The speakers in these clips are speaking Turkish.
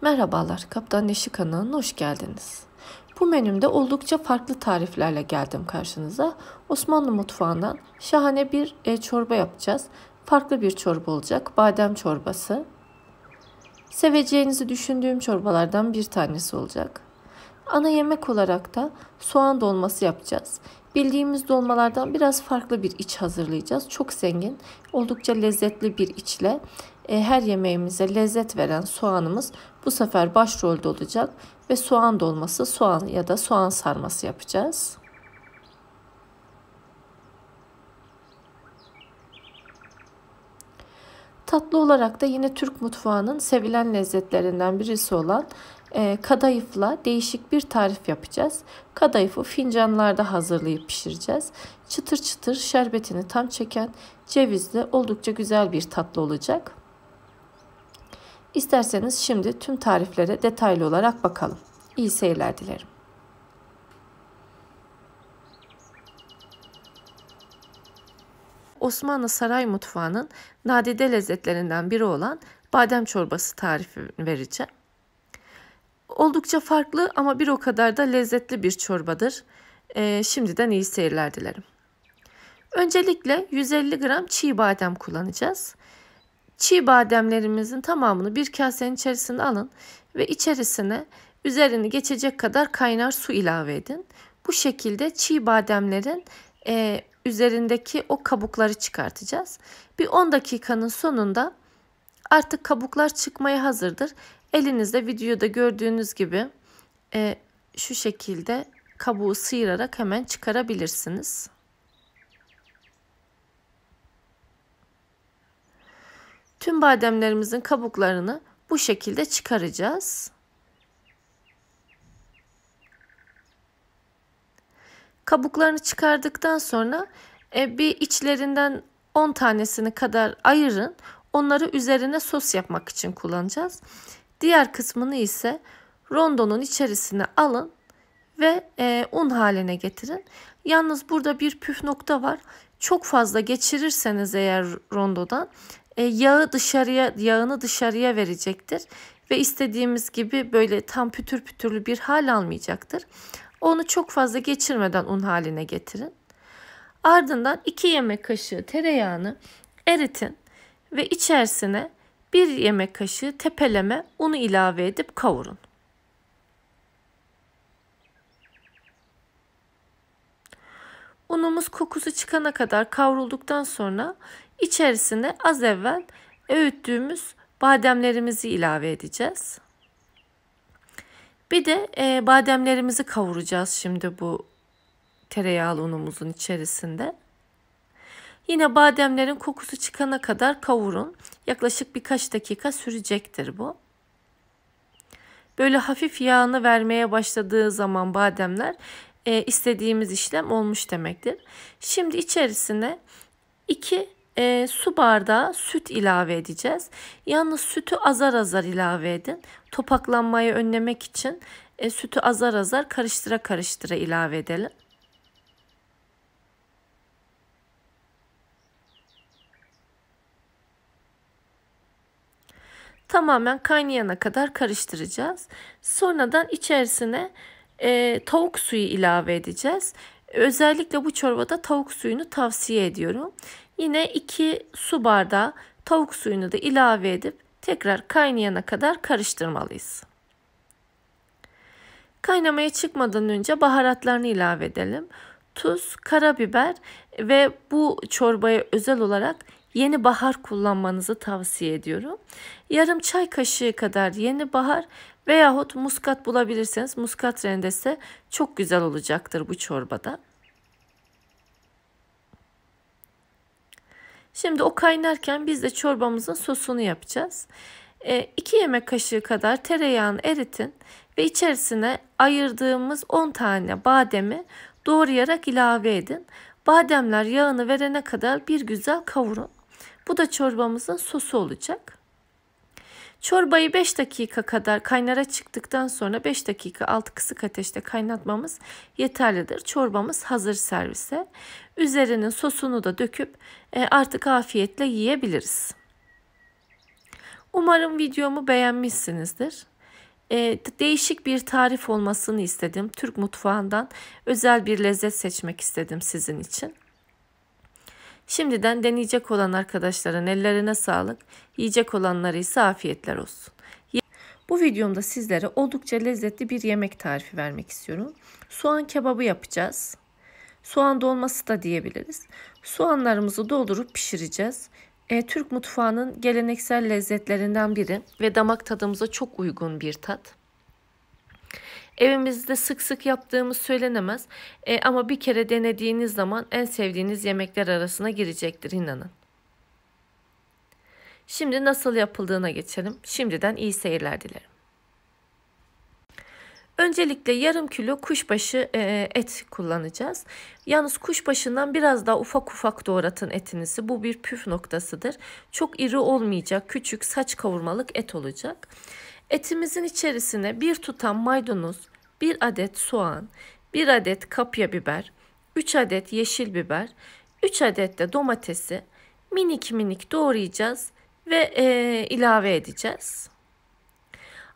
Merhabalar, Kaptan Neşi kanalına hoş geldiniz. Bu menümde oldukça farklı tariflerle geldim karşınıza. Osmanlı mutfağından şahane bir e, çorba yapacağız. Farklı bir çorba olacak, badem çorbası. Seveceğinizi düşündüğüm çorbalardan bir tanesi olacak. Ana yemek olarak da soğan dolması yapacağız. Bildiğimiz dolmalardan biraz farklı bir iç hazırlayacağız. Çok zengin, oldukça lezzetli bir içle e, her yemeğimize lezzet veren soğanımız bu sefer başrolde olacak ve soğan dolması, soğan ya da soğan sarması yapacağız. Tatlı olarak da yine Türk mutfağının sevilen lezzetlerinden birisi olan ee, kadayıfla değişik bir tarif yapacağız. Kadayıfı fincanlarda hazırlayıp pişireceğiz. Çıtır çıtır şerbetini tam çeken cevizli oldukça güzel bir tatlı olacak. İsterseniz şimdi tüm tariflere detaylı olarak bakalım. İyi seyirler dilerim. Osmanlı saray mutfağının nadide lezzetlerinden biri olan badem çorbası tarifi vereceğim. Oldukça farklı ama bir o kadar da lezzetli bir çorbadır. Ee, şimdiden iyi seyirler dilerim. Öncelikle 150 gram çiğ badem kullanacağız. Çiğ bademlerimizin tamamını bir kasenin içerisine alın ve içerisine üzerini geçecek kadar kaynar su ilave edin. Bu şekilde çiğ bademlerin e, üzerindeki o kabukları çıkartacağız. Bir 10 dakikanın sonunda artık kabuklar çıkmaya hazırdır. Elinizde videoda gördüğünüz gibi e, şu şekilde kabuğu sıyırarak hemen çıkarabilirsiniz. Tüm bademlerimizin kabuklarını bu şekilde çıkaracağız. Kabuklarını çıkardıktan sonra e, bir içlerinden 10 tanesini kadar ayırın. Onları üzerine sos yapmak için kullanacağız. Diğer kısmını ise rondonun içerisine alın ve e, un haline getirin. Yalnız burada bir püf nokta var. Çok fazla geçirirseniz eğer rondodan e, yağı dışarıya yağını dışarıya verecektir ve istediğimiz gibi böyle tam pütür pütürlü bir hal almayacaktır. Onu çok fazla geçirmeden un haline getirin. Ardından 2 yemek kaşığı tereyağını eritin ve içerisine 1 yemek kaşığı tepeleme unu ilave edip kavurun. Unumuz kokusu çıkana kadar kavrulduktan sonra içerisine az evvel öğüttüğümüz bademlerimizi ilave edeceğiz. Bir de e, bademlerimizi kavuracağız şimdi bu tereyağlı unumuzun içerisinde. Yine bademlerin kokusu çıkana kadar kavurun. Yaklaşık birkaç dakika sürecektir bu. Böyle hafif yağını vermeye başladığı zaman bademler e, istediğimiz işlem olmuş demektir. Şimdi içerisine 2 e, su bardağı süt ilave edeceğiz. Yalnız sütü azar azar ilave edin. Topaklanmayı önlemek için e, sütü azar azar karıştıra karıştıra ilave edelim. tamamen kaynayana kadar karıştıracağız. Sonradan içerisine e, tavuk suyu ilave edeceğiz. Özellikle bu çorbada tavuk suyunu tavsiye ediyorum. Yine 2 su bardağı tavuk suyunu da ilave edip tekrar kaynayana kadar karıştırmalıyız. Kaynamaya çıkmadan önce baharatlarını ilave edelim. Tuz, karabiber ve bu çorbaya özel olarak yeni bahar kullanmanızı tavsiye ediyorum. Yarım çay kaşığı kadar yeni bahar veyahut muskat bulabilirseniz muskat rendesi çok güzel olacaktır bu çorbada. Şimdi o kaynarken biz de çorbamızın sosunu yapacağız. 2 e, yemek kaşığı kadar tereyağını eritin ve içerisine ayırdığımız 10 tane bademi doğrayarak ilave edin. Bademler yağını verene kadar bir güzel kavurun. Bu da çorbamızın sosu olacak. Çorbayı 5 dakika kadar kaynara çıktıktan sonra 5 dakika altı kısık ateşte kaynatmamız yeterlidir. Çorbamız hazır servise. Üzerinin sosunu da döküp e, artık afiyetle yiyebiliriz. Umarım videomu beğenmişsinizdir. E, değişik bir tarif olmasını istedim. Türk mutfağından özel bir lezzet seçmek istedim sizin için. Şimdiden deneyecek olan arkadaşların ellerine sağlık, yiyecek olanları ise afiyetler olsun. Bu videomda sizlere oldukça lezzetli bir yemek tarifi vermek istiyorum. Soğan kebabı yapacağız. Soğan dolması da diyebiliriz. Soğanlarımızı doldurup pişireceğiz. E, Türk mutfağının geleneksel lezzetlerinden biri ve damak tadımıza çok uygun bir tat. Evimizde sık sık yaptığımız söylenemez e, ama bir kere denediğiniz zaman en sevdiğiniz yemekler arasına girecektir inanın. Şimdi nasıl yapıldığına geçelim. Şimdiden iyi seyirler dilerim. Öncelikle yarım kilo kuşbaşı e, et kullanacağız. Yalnız kuşbaşından biraz daha ufak ufak doğratın etinizi. Bu bir püf noktasıdır. Çok iri olmayacak, küçük saç kavurmalık et olacak. Etimizin içerisine bir tutam maydanoz, bir adet soğan, bir adet kapya biber, 3 adet yeşil biber, 3 adet de domatesi minik minik doğrayacağız ve e, ilave edeceğiz.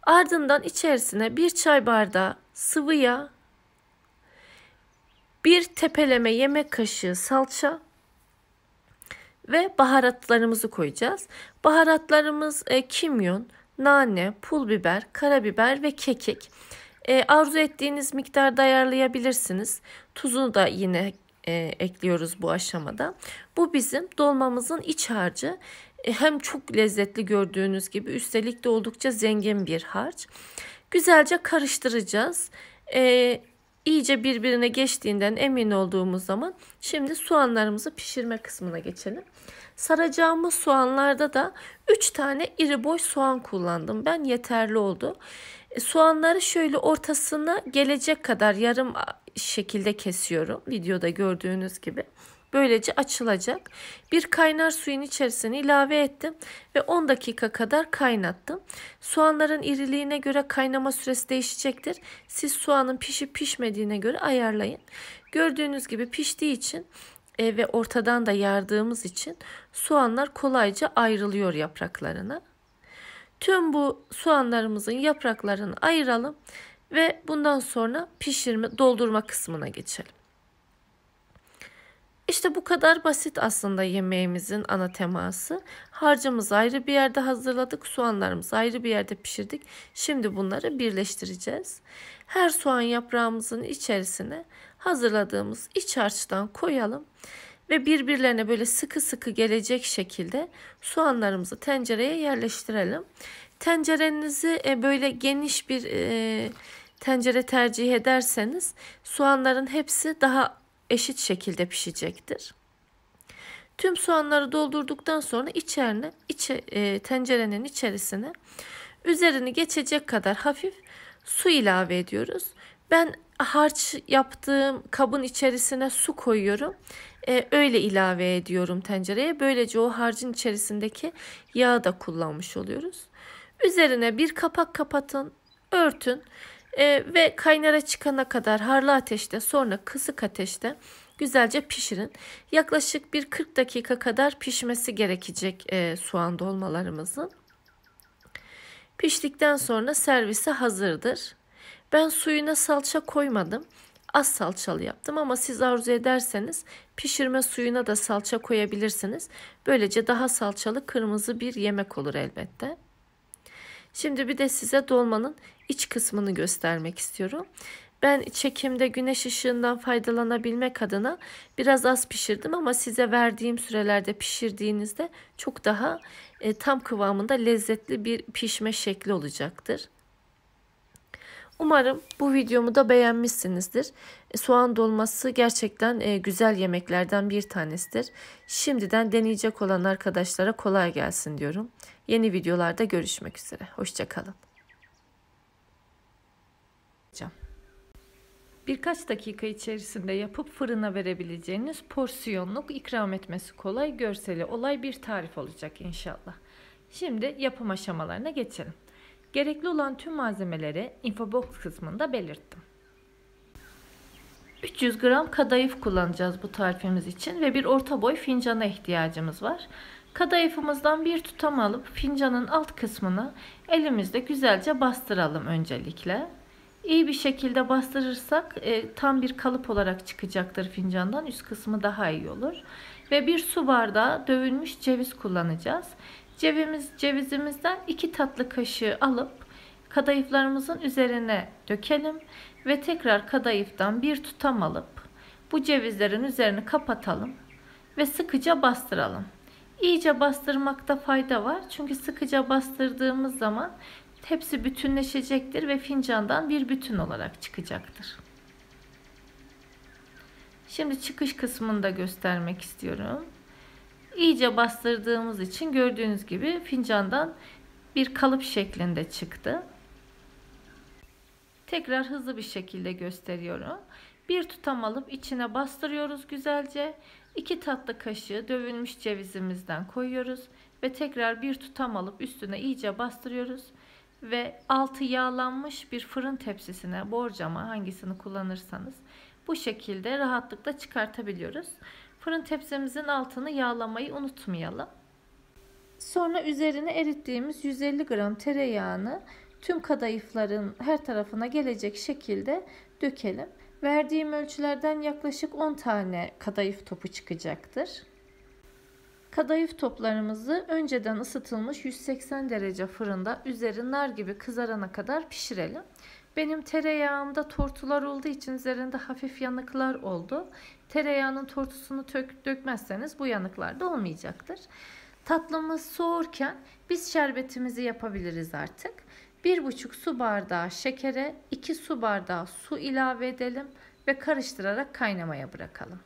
Ardından içerisine bir çay bardağı sıvı yağ, bir tepeleme yemek kaşığı salça ve baharatlarımızı koyacağız. Baharatlarımız e, kimyon, nane, pul biber, karabiber ve kekik. E, arzu ettiğiniz miktarda ayarlayabilirsiniz. Tuzunu da yine e, ekliyoruz bu aşamada. Bu bizim dolmamızın iç harcı. E, hem çok lezzetli gördüğünüz gibi üstelik de oldukça zengin bir harç. Güzelce karıştıracağız. E, iyice birbirine geçtiğinden emin olduğumuz zaman şimdi soğanlarımızı pişirme kısmına geçelim. Saracağımız soğanlarda da 3 tane iri boy soğan kullandım. Ben yeterli oldu. E, soğanları şöyle ortasına gelecek kadar yarım şekilde kesiyorum. Videoda gördüğünüz gibi. Böylece açılacak. Bir kaynar suyun içerisine ilave ettim ve 10 dakika kadar kaynattım. Soğanların iriliğine göre kaynama süresi değişecektir. Siz soğanın pişip pişmediğine göre ayarlayın. Gördüğünüz gibi piştiği için e, ve ortadan da yardığımız için soğanlar kolayca ayrılıyor yapraklarına. Tüm bu soğanlarımızın yapraklarını ayıralım ve bundan sonra pişirme doldurma kısmına geçelim. İşte bu kadar basit aslında yemeğimizin ana teması. Harcımızı ayrı bir yerde hazırladık, soğanlarımızı ayrı bir yerde pişirdik. Şimdi bunları birleştireceğiz. Her soğan yaprağımızın içerisine hazırladığımız iç harçtan koyalım ve birbirlerine böyle sıkı sıkı gelecek şekilde soğanlarımızı tencereye yerleştirelim. Tencerenizi e, böyle geniş bir e, tencere tercih ederseniz soğanların hepsi daha eşit şekilde pişecektir. Tüm soğanları doldurduktan sonra içerine, içe, e, tencerenin içerisine üzerini geçecek kadar hafif su ilave ediyoruz. Ben harç yaptığım kabın içerisine su koyuyorum. Ee, öyle ilave ediyorum tencereye. Böylece o harcın içerisindeki yağı da kullanmış oluyoruz. Üzerine bir kapak kapatın, örtün. E, ve kaynara çıkana kadar harlı ateşte sonra kısık ateşte güzelce pişirin. Yaklaşık bir 40 dakika kadar pişmesi gerekecek e, soğan dolmalarımızın. Piştikten sonra servise hazırdır. Ben suyuna salça koymadım. Az salçalı yaptım ama siz arzu ederseniz pişirme suyuna da salça koyabilirsiniz. Böylece daha salçalı kırmızı bir yemek olur elbette. Şimdi bir de size dolmanın iç kısmını göstermek istiyorum. Ben çekimde güneş ışığından faydalanabilmek adına biraz az pişirdim ama size verdiğim sürelerde pişirdiğinizde çok daha e, tam kıvamında lezzetli bir pişme şekli olacaktır. Umarım bu videomu da beğenmişsinizdir. E, soğan dolması gerçekten e, güzel yemeklerden bir tanesidir. Şimdiden deneyecek olan arkadaşlara kolay gelsin diyorum. Yeni videolarda görüşmek üzere. Hoşçakalın yapacağım. Birkaç dakika içerisinde yapıp fırına verebileceğiniz porsiyonluk ikram etmesi kolay, görseli olay bir tarif olacak inşallah. Şimdi yapım aşamalarına geçelim. Gerekli olan tüm malzemeleri infobox kısmında belirttim. 300 gram kadayıf kullanacağız bu tarifimiz için ve bir orta boy fincana ihtiyacımız var. Kadayıfımızdan bir tutam alıp fincanın alt kısmını elimizde güzelce bastıralım öncelikle. İyi bir şekilde bastırırsak e, tam bir kalıp olarak çıkacaktır fincandan. Üst kısmı daha iyi olur. Ve bir su bardağı dövülmüş ceviz kullanacağız. Cevimiz, cevizimizden 2 tatlı kaşığı alıp kadayıflarımızın üzerine dökelim. Ve tekrar kadayıftan bir tutam alıp bu cevizlerin üzerini kapatalım. Ve sıkıca bastıralım. İyice bastırmakta fayda var. Çünkü sıkıca bastırdığımız zaman Hepsi bütünleşecektir ve fincandan bir bütün olarak çıkacaktır. Şimdi çıkış kısmını da göstermek istiyorum. İyice bastırdığımız için gördüğünüz gibi fincandan bir kalıp şeklinde çıktı. Tekrar hızlı bir şekilde gösteriyorum. Bir tutam alıp içine bastırıyoruz güzelce. İki tatlı kaşığı dövülmüş cevizimizden koyuyoruz ve tekrar bir tutam alıp üstüne iyice bastırıyoruz ve altı yağlanmış bir fırın tepsisine borcama hangisini kullanırsanız bu şekilde rahatlıkla çıkartabiliyoruz. Fırın tepsimizin altını yağlamayı unutmayalım. Sonra üzerine erittiğimiz 150 gram tereyağını tüm kadayıfların her tarafına gelecek şekilde dökelim. Verdiğim ölçülerden yaklaşık 10 tane kadayıf topu çıkacaktır. Kadayıf toplarımızı önceden ısıtılmış 180 derece fırında üzeri nar gibi kızarana kadar pişirelim. Benim tereyağımda tortular olduğu için üzerinde hafif yanıklar oldu. Tereyağının tortusunu tök, dökmezseniz bu yanıklar da olmayacaktır. Tatlımız soğurken biz şerbetimizi yapabiliriz artık. 1,5 su bardağı şekere 2 su bardağı su ilave edelim ve karıştırarak kaynamaya bırakalım.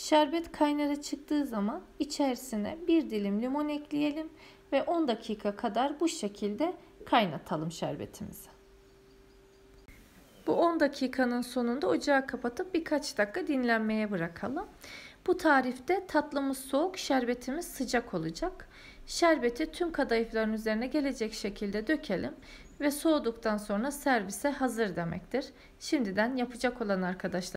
Şerbet kaynara çıktığı zaman içerisine bir dilim limon ekleyelim ve 10 dakika kadar bu şekilde kaynatalım şerbetimizi. Bu 10 dakikanın sonunda ocağı kapatıp birkaç dakika dinlenmeye bırakalım. Bu tarifte tatlımız soğuk, şerbetimiz sıcak olacak. Şerbeti tüm kadayıfların üzerine gelecek şekilde dökelim ve soğuduktan sonra servise hazır demektir. Şimdiden yapacak olan arkadaşlar